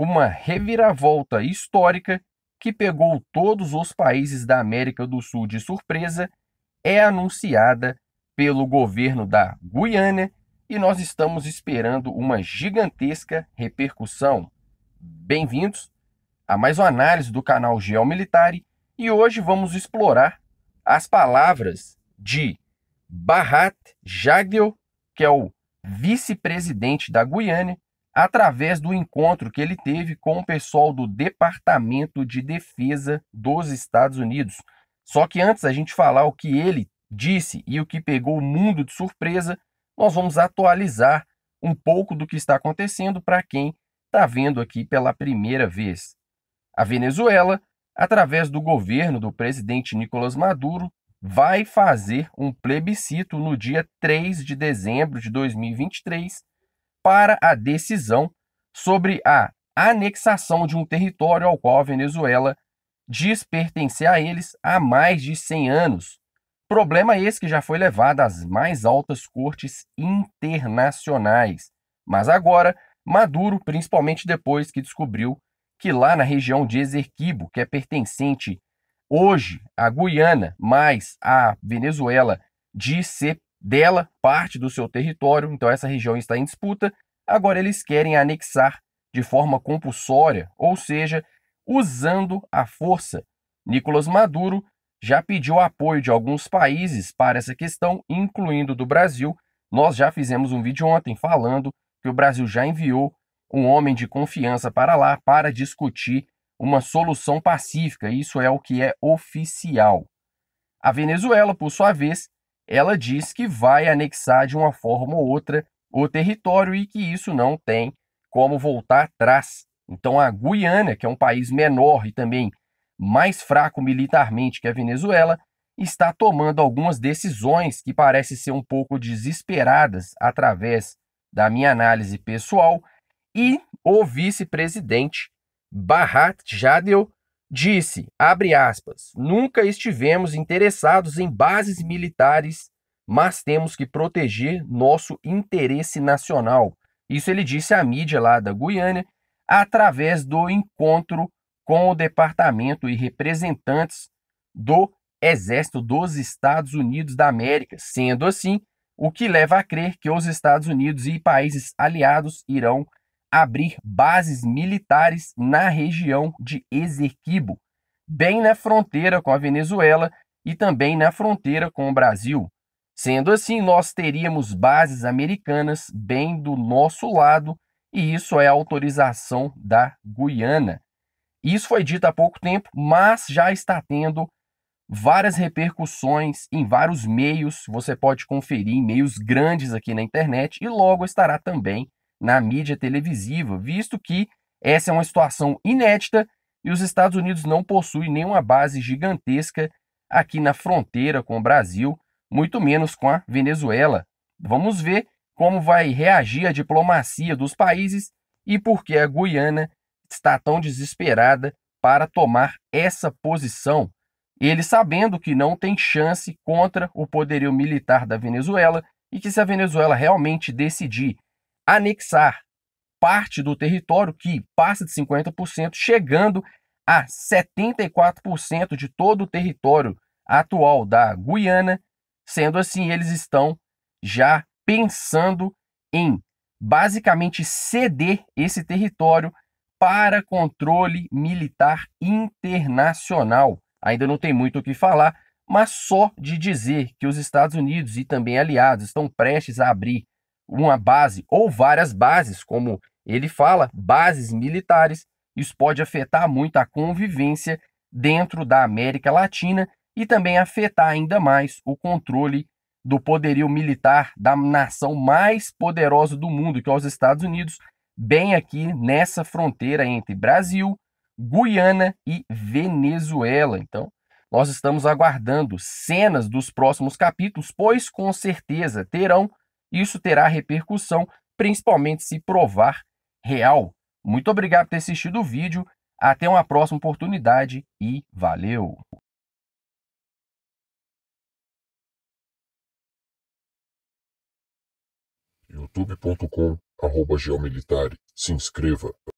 uma reviravolta histórica que pegou todos os países da América do Sul de surpresa, é anunciada pelo governo da Guiana e nós estamos esperando uma gigantesca repercussão. Bem-vindos a mais uma análise do canal Geomilitare e hoje vamos explorar as palavras de Barat Jagdeo, que é o vice-presidente da Guiana, através do encontro que ele teve com o pessoal do Departamento de Defesa dos Estados Unidos. Só que antes a gente falar o que ele disse e o que pegou o mundo de surpresa, nós vamos atualizar um pouco do que está acontecendo para quem está vendo aqui pela primeira vez. A Venezuela, através do governo do presidente Nicolás Maduro, vai fazer um plebiscito no dia 3 de dezembro de 2023 para a decisão sobre a anexação de um território ao qual a Venezuela diz pertencer a eles há mais de 100 anos. Problema esse que já foi levado às mais altas cortes internacionais. Mas agora, Maduro, principalmente depois que descobriu que lá na região de Exerquibo, que é pertencente hoje à Guiana, mas à Venezuela diz ser dela parte do seu território, então essa região está em disputa. Agora eles querem anexar de forma compulsória, ou seja, usando a força. Nicolas Maduro já pediu apoio de alguns países para essa questão, incluindo do Brasil. Nós já fizemos um vídeo ontem falando que o Brasil já enviou um homem de confiança para lá para discutir uma solução pacífica. Isso é o que é oficial. A Venezuela, por sua vez, ela diz que vai anexar de uma forma ou outra o território e que isso não tem como voltar atrás. Então a Guiana, que é um país menor e também mais fraco militarmente que a Venezuela, está tomando algumas decisões que parecem ser um pouco desesperadas através da minha análise pessoal. E o vice-presidente Barrat Jadel disse, abre aspas, nunca estivemos interessados em bases militares, mas temos que proteger nosso interesse nacional. Isso ele disse à mídia lá da Guiana através do encontro com o departamento e representantes do Exército dos Estados Unidos da América, sendo assim, o que leva a crer que os Estados Unidos e países aliados irão abrir bases militares na região de Ezequibo, bem na fronteira com a Venezuela e também na fronteira com o Brasil. Sendo assim, nós teríamos bases americanas bem do nosso lado, e isso é autorização da Guiana. Isso foi dito há pouco tempo, mas já está tendo várias repercussões em vários meios. Você pode conferir em meios grandes aqui na internet e logo estará também na mídia televisiva, visto que essa é uma situação inédita e os Estados Unidos não possuem nenhuma base gigantesca aqui na fronteira com o Brasil, muito menos com a Venezuela. Vamos ver como vai reagir a diplomacia dos países e por que a Guiana está tão desesperada para tomar essa posição. Ele sabendo que não tem chance contra o poderio militar da Venezuela e que se a Venezuela realmente decidir anexar parte do território que passa de 50%, chegando a 74% de todo o território atual da Guiana. Sendo assim, eles estão já pensando em basicamente ceder esse território para controle militar internacional. Ainda não tem muito o que falar, mas só de dizer que os Estados Unidos e também aliados estão prestes a abrir uma base ou várias bases, como ele fala, bases militares. Isso pode afetar muito a convivência dentro da América Latina e também afetar ainda mais o controle do poderio militar da nação mais poderosa do mundo, que é os Estados Unidos, bem aqui nessa fronteira entre Brasil, Guiana e Venezuela. Então, nós estamos aguardando cenas dos próximos capítulos, pois com certeza terão isso terá repercussão, principalmente se provar real. Muito obrigado por ter assistido o vídeo. Até uma próxima oportunidade e valeu! youtube.com.br Se inscreva.